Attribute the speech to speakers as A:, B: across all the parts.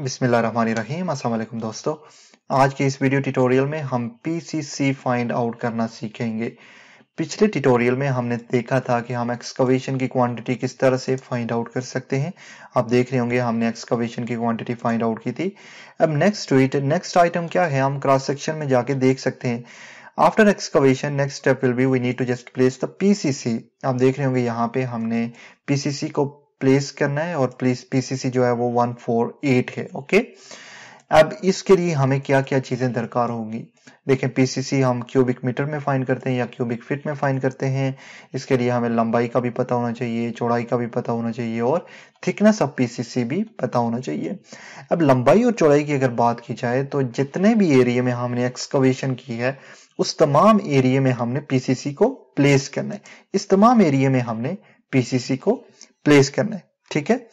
A: अस्सलाम वालेकुम दोस्तों आज के इस वीडियो ट्यूटोरियल में हम पीसीसी फाइंड आउट करना सीखेंगे पिछले ट्यूटोरियल में हमने देखा था कि हम एक्सकवेशन की क्वांटिटी किस तरह से फाइंड आउट कर सकते हैं आप देख रहे होंगे हमने एक्सकवेशन की क्वांटिटी फाइंड आउट की थी अब नेक्स्ट इट नेक्स्ट आइटम क्या है हम क्रॉस सेक्शन में जाके देख सकते हैं after excavation next step will be we need to just place the PCC आप देख रहे होंगे यहाँ पे हमने पीसीसी को प्लेस करना है और प्लेस पीसीसी जो है वो 148 है ओके अब इसके लिए हमें क्या क्या चीजें दरकार होंगी देखें पीसीसी हम क्यूबिक मीटर में फाइन करते हैं या क्यूबिक फिट में फाइंड करते हैं इसके लिए हमें लंबाई का भी पता होना चाहिए चौड़ाई का भी पता होना चाहिए और थिकनेस ऑफ पीसीसी भी पता होना चाहिए अब लंबाई और चौड़ाई की अगर बात की जाए तो जितने भी एरिया में हमने एक्सकवेशन की है उस तमाम एरिया में हमने पीसीसी को प्लेस करना है इस तमाम एरिया में हमने पीसीसी को प्लेस करना है ठीक है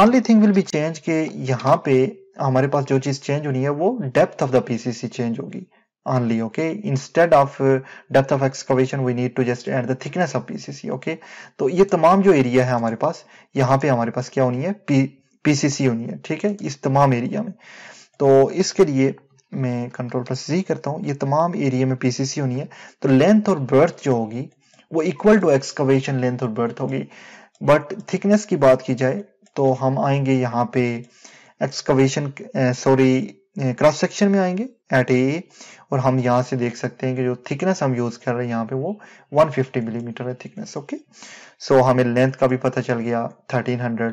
A: only thing will be change के यहाँ पे हमारे पास जो चीज चेंज होनी है वो depth of the PCC change होगी only okay instead of depth of excavation we need to just and the thickness of pcc तो ये तमाम जो एरिया है हमारे पास यहाँ पे हमारे पास क्या होनी है पीसीसी होनी है ठीक है इस तमाम एरिया में तो इसके लिए मैं कंट्रोल प्लस जी करता हूँ ये तमाम एरिया में पीसीसी होनी है तो लेंथ और बर्थ जो होगी वो इक्वल टू एक्सकवेशन लेंथ और बर्थ होगी बट थिकनेस की बात की जाए तो हम आएंगे यहाँ पे एक्सकवेशन सॉरी क्रॉस सेक्शन में आएंगे एट ए और हम यहाँ से देख सकते हैं कि जो थिकनेस हम यूज कर रहे हैं यहाँ पे वो 150 मिलीमीटर mm है थिकनेस ओके सो हमें लेंथ का भी पता चल गया 1300 ओके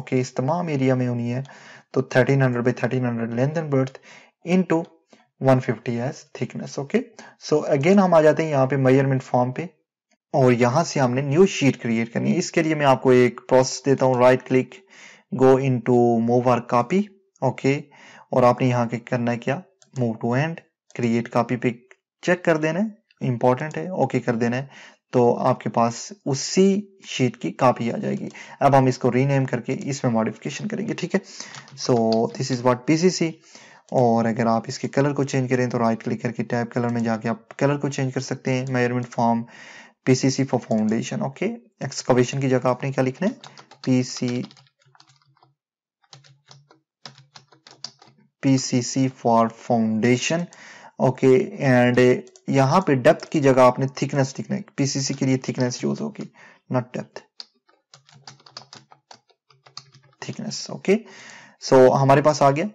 A: okay, इस तमाम एरिया में होनी है तो 1300 hundred by thirteen hundred length and breadth in two one fifty thickness okay so again हम आ जाते हैं यहाँ पे मेजरमेंट फॉर्म पे और यहाँ से हमने न्यू शीट क्रिएट करनी है इसके लिए मैं आपको एक प्रोसेस देता हूँ right click go into move or copy okay और आपने यहाँ करना है क्या move to end create copy पे चेक कर देना है इंपॉर्टेंट है ओके okay कर देना है तो आपके पास उसी शीट की कापी आ जाएगी अब हम इसको रीनेम करके इसमें मॉडिफिकेशन करेंगे ठीक है so this is what PCC और अगर आप इसके कलर को चेंज करें तो राइट क्लिक करके टैब कलर में जाके आप कलर को चेंज कर सकते हैं measurement form PCC for foundation okay excavation की जगह आपने क्या लिखना है PC PCC for foundation okay and यहाँ पे डेप्थ की जगह आपने थिकनेस लिखना है पीसीसी के लिए थिकनेस यूज होगी not depth thickness okay so हमारे पास आ गया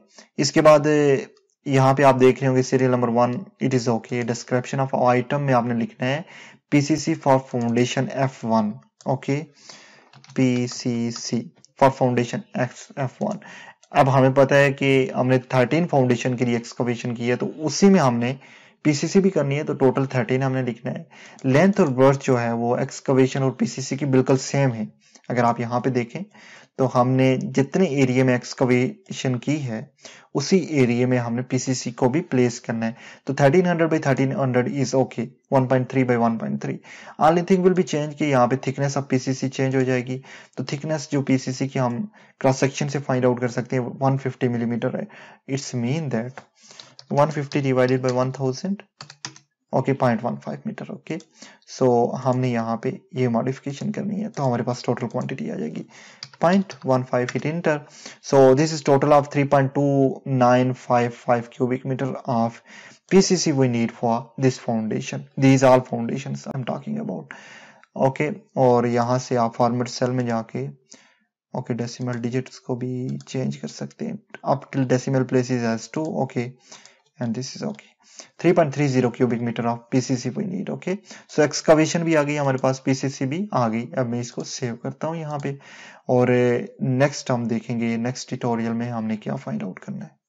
A: इसके बाद यहाँ पे आप देख रहे होंगे serial number one it is okay description of item में आपने लिखना है PCC for foundation F1 okay PCC for foundation F1 अब हमें पता है कि हमने 13 फाउंडेशन के लिए एक्सकवेशन की है तो उसी में हमने पीसीसी भी करनी है तो टोटल 13 हमने लिखना है लेंथ और बर्थ जो है वो एक्सकवेशन और पीसीसी की बिल्कुल सेम है अगर आप यहाँ पे देखें तो हमने जितने एरिया में एक्सकवेशन की है उसी एरिया में हमने पीसीसी को भी प्लेस करना है तो 1300 hundred by thirteen hundred is okay 1.3 by 1.3 only thing will be change कि यहाँ पे थिकनेस ऑफ पीसीसी चेंज हो जाएगी तो थिकनेस जो पीसीसी की हम क्रॉस सेक्शन से फाइंड आउट कर सकते हैं 150 मिलीमीटर mm है it's mean that 150 divided by 1000 okay point one five metre okay so हमने यहाँ पे ये मॉडिफिकेशन करनी है तो हमारे पास टोटल क्वांटिटी आ जाएगी point one five inter so this is total of three point two nine five five cubic metre of we need for this foundation these are foundation I am talking about okay और यहाँ से आप format cell में जाके okay decimal digits को भी change कर सकते हैं up till decimal places as two okay and this is okay 3.30 cubic metre of PCC we need okay so excavation भी आ गई हमारे पास पीसीसी भी आ गई अब मैं इसको सेव करता हूँ यहाँ पे और नेक्स्ट हम देखेंगे नेक्स्ट ट्यूटोरियल में हमने क्या फाइंड आउट करना है